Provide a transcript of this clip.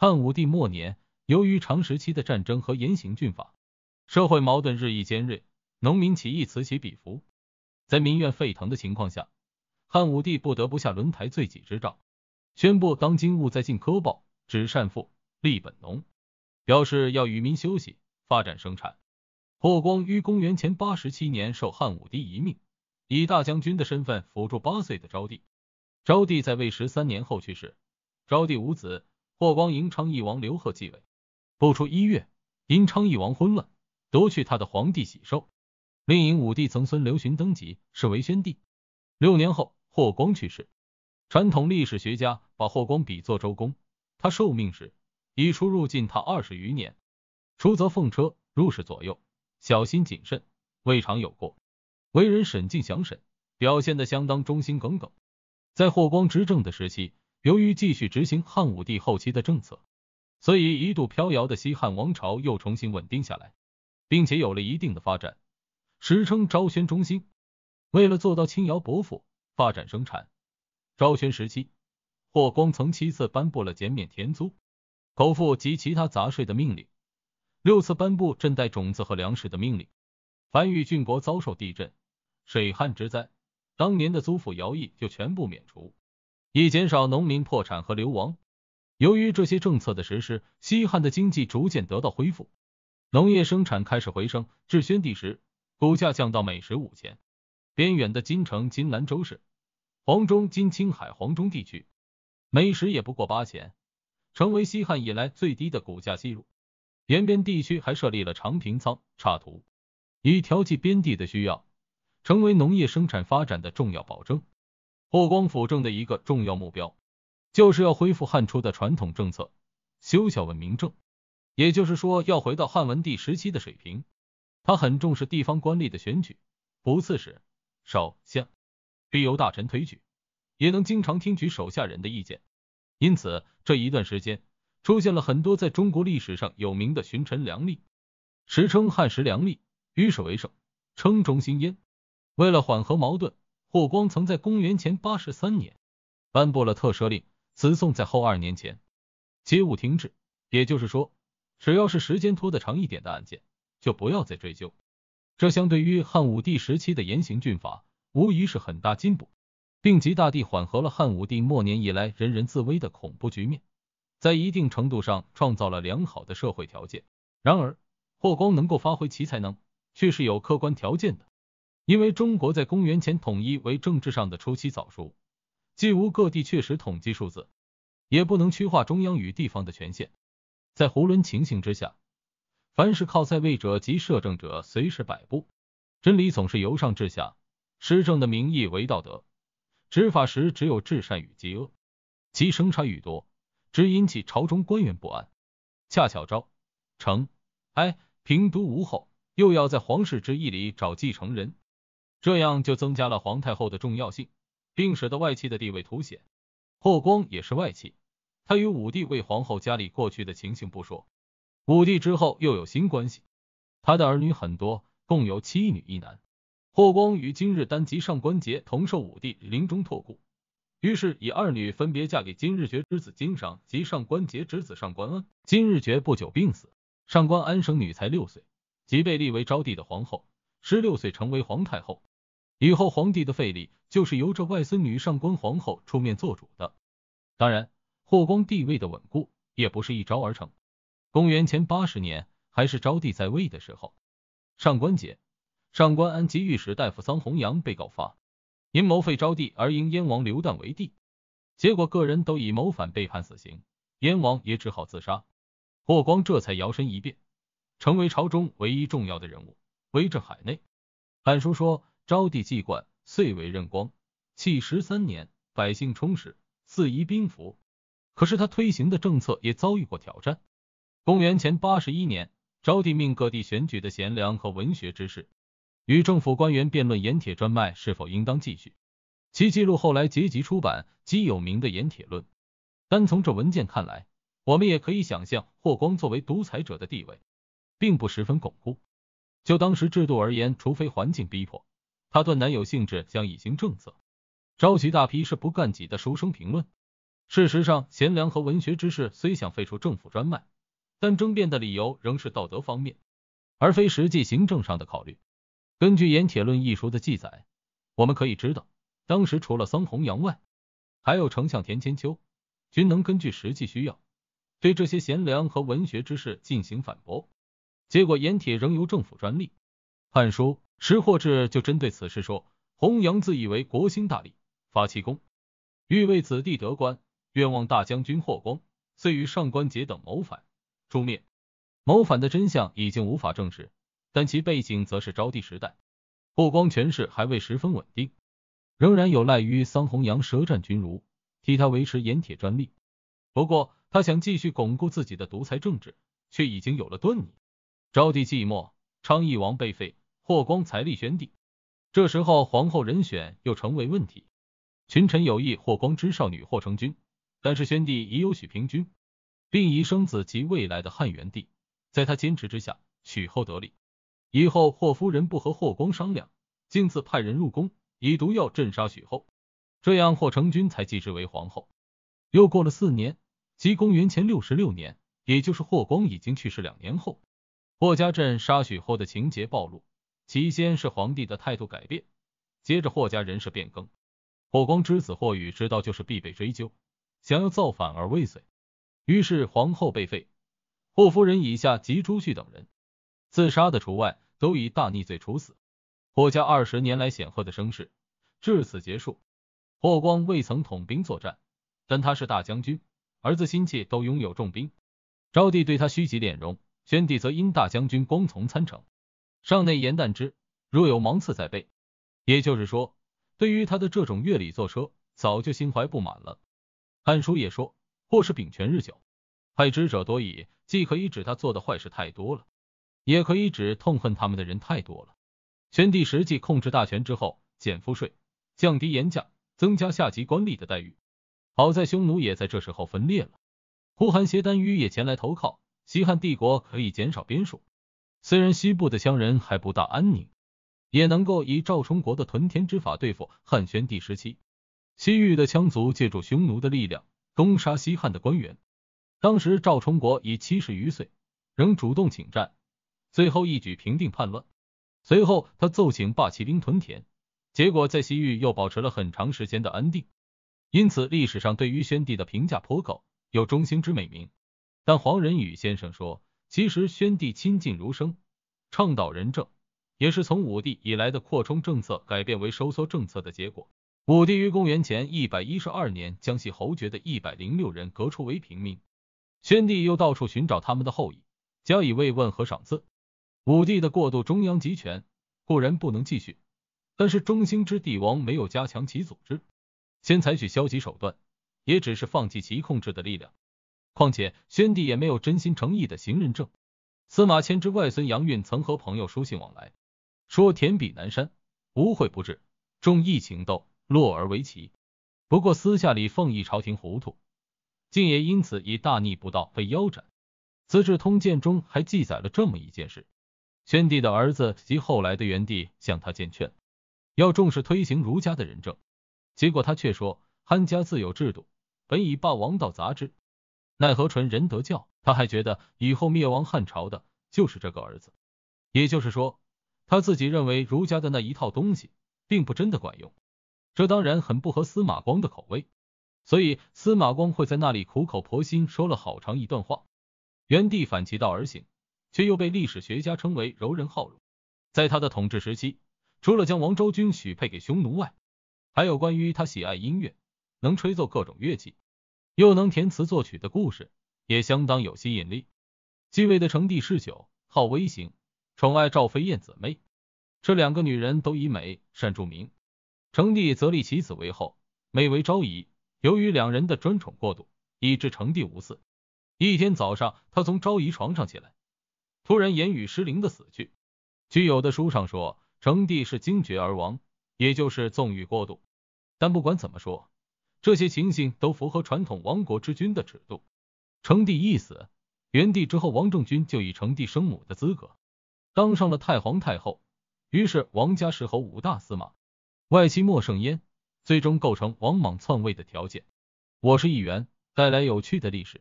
汉武帝末年，由于长时期的战争和严刑峻法，社会矛盾日益尖锐，农民起义此起彼伏。在民怨沸腾的情况下，汉武帝不得不下轮台罪己之诏，宣布当今勿再进苛暴，止善赋，立本农，表示要与民休息，发展生产。霍光于公元前八十七年受汉武帝遗命，以大将军的身份辅助八岁的昭帝。昭帝在位十三年后去世，昭帝无子。霍光迎昌邑王刘贺继位，不出一月，因昌邑王昏乱，夺去他的皇帝玺绶，另迎武帝曾孙刘询登基，是为宣帝。六年后，霍光去世。传统历史学家把霍光比作周公，他受命时已出入近他二十余年，出则奉车，入室左右，小心谨慎，未尝有过，为人审静详审，表现得相当忠心耿耿。在霍光执政的时期。由于继续执行汉武帝后期的政策，所以一度飘摇的西汉王朝又重新稳定下来，并且有了一定的发展，史称昭宣中兴。为了做到轻徭薄赋、发展生产，昭宣时期，霍光曾七次颁布了减免田租、口赋及其他杂税的命令，六次颁布赈贷种子和粮食的命令。凡遇郡国遭受地震、水旱之灾，当年的租赋徭役就全部免除。以减少农民破产和流亡。由于这些政策的实施，西汉的经济逐渐得到恢复，农业生产开始回升。至宣帝时，股价降到每石五钱。边远的金城、金兰州市、黄中（今青海黄中地区）每石也不过八钱，成为西汉以来最低的股价记录。延边地区还设立了长平仓，插图以调剂边地的需要，成为农业生产发展的重要保证。霍光辅政的一个重要目标，就是要恢复汉初的传统政策，修小文明政，也就是说要回到汉文帝时期的水平。他很重视地方官吏的选举，不刺史、少相，必由大臣推举，也能经常听取手下人的意见。因此，这一段时间出现了很多在中国历史上有名的群臣良吏，时称汉时良吏，于是为首称中兴焉。为了缓和矛盾。霍光曾在公元前八十三年颁布了特赦令，此宋在后二年前皆勿停止，也就是说，只要是时间拖得长一点的案件，就不要再追究。这相对于汉武帝时期的严刑峻法，无疑是很大进步，并极大地缓和了汉武帝末年以来人人自危的恐怖局面，在一定程度上创造了良好的社会条件。然而，霍光能够发挥其才能，却是有客观条件的。因为中国在公元前统一为政治上的初期早熟，既无各地确实统计数字，也不能区划中央与地方的权限，在胡伦情形之下，凡是靠在位者及摄政者随时摆布，真理总是由上至下施政的名义为道德，执法时只有至善与极恶，其生差与多，只引起朝中官员不安。恰巧招成哀平都无后，又要在皇室之意里找继承人。这样就增加了皇太后的重要性，并使得外戚的地位凸显。霍光也是外戚，他与武帝为皇后家里过去的情形不说，武帝之后又有新关系。他的儿女很多，共有七女一男。霍光与今日丹及上官桀同受武帝临终托孤，于是以二女分别嫁给金日觉之子金赏及上官桀之子上官安。金日觉不久病死，上官安生女才六岁，即被立为昭帝的皇后，十六岁成为皇太后。以后皇帝的废立就是由这外孙女上官皇后出面做主的。当然，霍光地位的稳固也不是一朝而成。公元前八十年，还是昭帝在位的时候，上官桀、上官安及御史大夫桑弘羊被告发，阴谋废昭帝而迎燕王刘旦为帝，结果个人都以谋反被判死刑，燕王也只好自杀，霍光这才摇身一变，成为朝中唯一重要的人物，威震海内。汉书说。昭帝继冠，遂为任光。弃十三年，百姓充实，四夷兵服。可是他推行的政策也遭遇过挑战。公元前八十一年，昭帝命各地选举的贤良和文学之士，与政府官员辩论盐铁专卖是否应当继续。其记录后来结集出版，极有名的《盐铁论》。单从这文件看来，我们也可以想象霍光作为独裁者的地位，并不十分巩固。就当时制度而言，除非环境逼迫。他断然有兴致将以行政策，召集大批是不干己的书生评论。事实上，贤良和文学之士虽想废除政府专卖，但争辩的理由仍是道德方面，而非实际行政上的考虑。根据《盐铁论》一书的记载，我们可以知道，当时除了桑弘羊外，还有丞相田千秋，均能根据实际需要对这些贤良和文学之士进行反驳。结果，盐铁仍由政府专利。《汉书》。石获志就针对此事说，弘扬自以为国兴大利，发其功，欲为子弟得官，愿望大将军霍光，遂与上官桀等谋反诛灭。谋反的真相已经无法证实，但其背景则是昭帝时代，霍光权势还未十分稳定，仍然有赖于桑弘羊舌战君儒，替他维持盐铁专利。不过他想继续巩固自己的独裁政治，却已经有了端倪。昭帝寂寞，昌邑王被废。霍光财力宣帝，这时候皇后人选又成为问题。群臣有意霍光之少女霍成君，但是宣帝已有许平君，并已生子及未来的汉元帝。在他坚持之下，许后得利。以后霍夫人不和霍光商量，竟自派人入宫以毒药镇杀许后，这样霍成君才继之为皇后。又过了四年，即公元前六十六年，也就是霍光已经去世两年后，霍家镇杀许后的情节暴露。其先是皇帝的态度改变，接着霍家人事变更，霍光之子霍宇知道就是必被追究，想要造反而未遂，于是皇后被废，霍夫人以下及朱旭等人，自杀的除外，都以大逆罪处死。霍家二十年来显赫的声势至此结束。霍光未曾统兵作战，但他是大将军，儿子心切都拥有重兵。昭帝对他虚极敛容，宣帝则因大将军光从参城，上内言旦之，若有芒刺在背，也就是说，对于他的这种乐礼坐车，早就心怀不满了。《汉书》也说，或是秉权日久，害之者多矣，既可以指他做的坏事太多了，也可以指痛恨他们的人太多了。宣帝实际控制大权之后，减赋税，降低盐价，增加下级官吏的待遇。好在匈奴也在这时候分裂了，呼韩邪单于也前来投靠西汉帝国，可以减少边数。虽然西部的羌人还不大安宁，也能够以赵充国的屯田之法对付汉宣帝时期西域的羌族，借助匈奴的力量攻杀西汉的官员。当时赵充国已七十余岁，仍主动请战，最后一举平定叛乱。随后他奏请罢骑兵屯田，结果在西域又保持了很长时间的安定。因此历史上对于宣帝的评价颇高，有忠心之美名。但黄仁宇先生说。其实，宣帝亲近儒生，倡导仁政，也是从武帝以来的扩充政策改变为收缩政策的结果。武帝于公元前一百一十二年，将系侯爵的一百零六人革除为平民，宣帝又到处寻找他们的后裔，加以慰问和赏赐。武帝的过度中央集权固然不能继续，但是中兴之帝王没有加强其组织，先采取消极手段，也只是放弃其控制的力量。况且宣帝也没有真心诚意的行仁政。司马迁之外孙杨运曾和朋友书信往来，说“田比南山，无悔不至；众义情斗，落而为奇。”不过私下里奉议朝廷糊涂，竟也因此以大逆不道被腰斩。《资治通鉴》中还记载了这么一件事：宣帝的儿子及后来的元帝向他谏劝，要重视推行儒家的仁政，结果他却说：“汉家自有制度，本以霸王道杂之。”奈何淳仁德教？他还觉得以后灭亡汉朝的就是这个儿子，也就是说，他自己认为儒家的那一套东西并不真的管用。这当然很不合司马光的口味，所以司马光会在那里苦口婆心说了好长一段话，原地反其道而行，却又被历史学家称为柔人好儒。在他的统治时期，除了将王昭君许配给匈奴外，还有关于他喜爱音乐，能吹奏各种乐器。又能填词作曲的故事也相当有吸引力。继位的成帝嗜酒，好微行，宠爱赵飞燕姊妹，这两个女人都以美善著名。成帝则立其子为后，美为昭仪。由于两人的专宠过度，以致成帝无嗣。一天早上，他从昭仪床上起来，突然言语失灵的死去。据有的书上说，成帝是惊厥而亡，也就是纵欲过度。但不管怎么说。这些情形都符合传统亡国之君的尺度。成帝一死，元帝之后，王政君就以成帝生母的资格，当上了太皇太后。于是王家十侯五大司马，外戚莫盛焉，最终构成王莽篡位的条件。我是一员，带来有趣的历史。